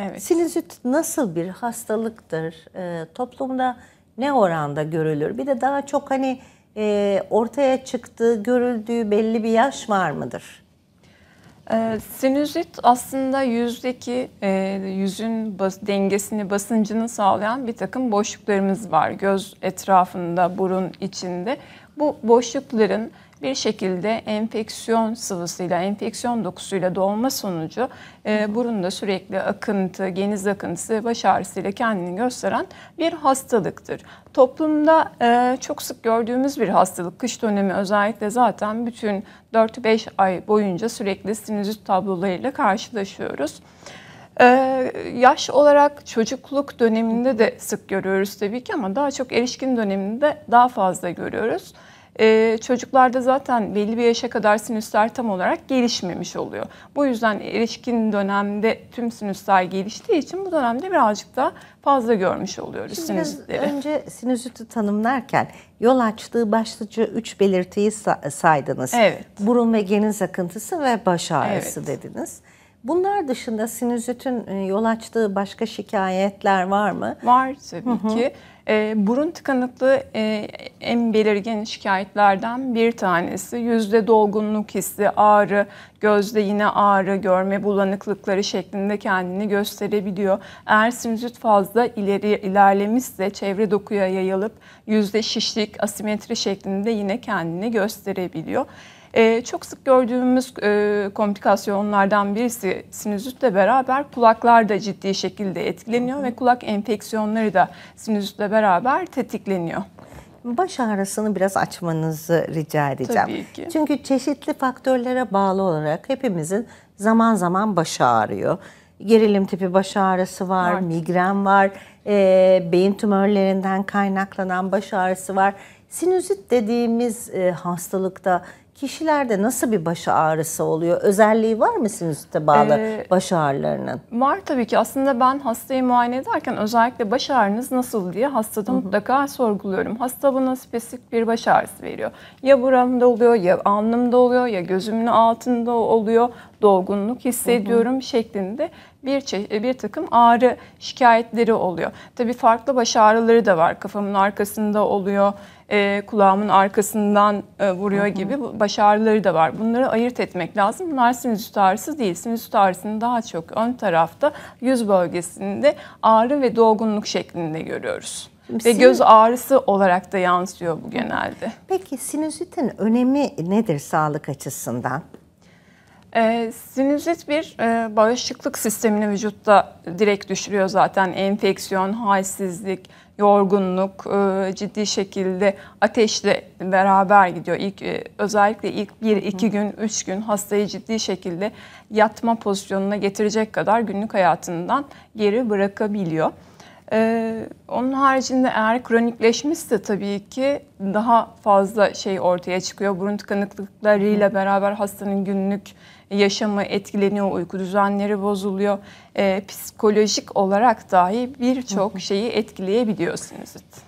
Evet. Sinüzit nasıl bir hastalıktır? E, toplumda ne oranda görülür? Bir de daha çok hani e, ortaya çıktığı, görüldüğü belli bir yaş var mıdır? E, ee, sinüzit aslında yüzdeki e, yüzün bas, dengesini, basıncını sağlayan bir takım boşluklarımız var. Göz etrafında, burun içinde. Bu boşlukların bir şekilde enfeksiyon sıvısıyla, enfeksiyon dokusuyla dolma sonucu e, burunda sürekli akıntı, geniz akıntısı, baş ağrısıyla kendini gösteren bir hastalıktır. Toplumda e, çok sık gördüğümüz bir hastalık. Kış dönemi özellikle zaten bütün 4-5 ay boyunca sürekli sinüzit tablolarıyla karşılaşıyoruz. Ee, yaş olarak çocukluk döneminde de sık görüyoruz tabii ki ama daha çok erişkin döneminde daha fazla görüyoruz e, çocuklarda zaten belli bir yaşa kadar sinüsler tam olarak gelişmemiş oluyor. Bu yüzden erişkin dönemde tüm sinüsler geliştiği için bu dönemde birazcık da fazla görmüş oluyoruz Şimdi sinüsleri. önce sinüziti tanımlarken yol açtığı başlıca üç belirtiyi saydınız. Evet. Burun ve geniz akıntısı ve baş ağrısı evet. dediniz. Evet. Bunlar dışında sinüzitin e, yol açtığı başka şikayetler var mı? Var tabii Hı-hı. ki. E, burun tıkanıklığı e, en belirgin şikayetlerden bir tanesi. Yüzde dolgunluk hissi, ağrı, gözde yine ağrı, görme bulanıklıkları şeklinde kendini gösterebiliyor. Eğer sinüzit fazla ileri ilerlemişse çevre dokuya yayılıp yüzde şişlik, asimetri şeklinde yine kendini gösterebiliyor. Ee, çok sık gördüğümüz e, komplikasyonlardan birisi sinüzitle beraber kulaklar da ciddi şekilde etkileniyor ve kulak enfeksiyonları da sinüzitle beraber tetikleniyor. Baş ağrısını biraz açmanızı rica edeceğim. Tabii ki. Çünkü çeşitli faktörlere bağlı olarak hepimizin zaman zaman baş ağrıyor. Gerilim tipi baş ağrısı var, var. migren var, e, beyin tümörlerinden kaynaklanan baş ağrısı var. Sinüzit dediğimiz e, hastalıkta kişilerde nasıl bir baş ağrısı oluyor? Özelliği var mı sinüzite bağlı ee, baş ağrılarının? Var tabii ki. Aslında ben hastayı muayene ederken özellikle baş ağrınız nasıl diye hastada mutlaka sorguluyorum. Hasta bana spesifik bir baş ağrısı veriyor. Ya buramda oluyor, ya alnımda oluyor, ya gözümün altında oluyor. Dolgunluk hissediyorum Hı-hı. şeklinde bir, bir takım ağrı şikayetleri oluyor. Tabii farklı baş ağrıları da var. Kafamın arkasında oluyor e, kulağımın arkasından e, vuruyor Hı-hı. gibi baş ağrıları da var. Bunları ayırt etmek lazım. Bunlar sinüzit ağrısı değil. Sinüzit ağrısını daha çok ön tarafta yüz bölgesinde ağrı ve dolgunluk şeklinde görüyoruz. Şimdi ve sinir... göz ağrısı olarak da yansıyor bu genelde. Peki sinüzitin önemi nedir sağlık açısından? E, sinüzit bir e, bağışıklık sistemini vücutta direkt düşürüyor zaten. Enfeksiyon, halsizlik, yorgunluk, e, ciddi şekilde ateşle beraber gidiyor. İlk e, özellikle ilk 1-2 gün, 3 gün hastayı ciddi şekilde yatma pozisyonuna getirecek kadar günlük hayatından geri bırakabiliyor. Ee, onun haricinde eğer kronikleşmişse tabii ki daha fazla şey ortaya çıkıyor. Burun tıkanıklıklarıyla beraber hastanın günlük yaşamı etkileniyor, uyku düzenleri bozuluyor. Ee, psikolojik olarak dahi birçok şeyi etkileyebiliyorsunuz. sinüzit.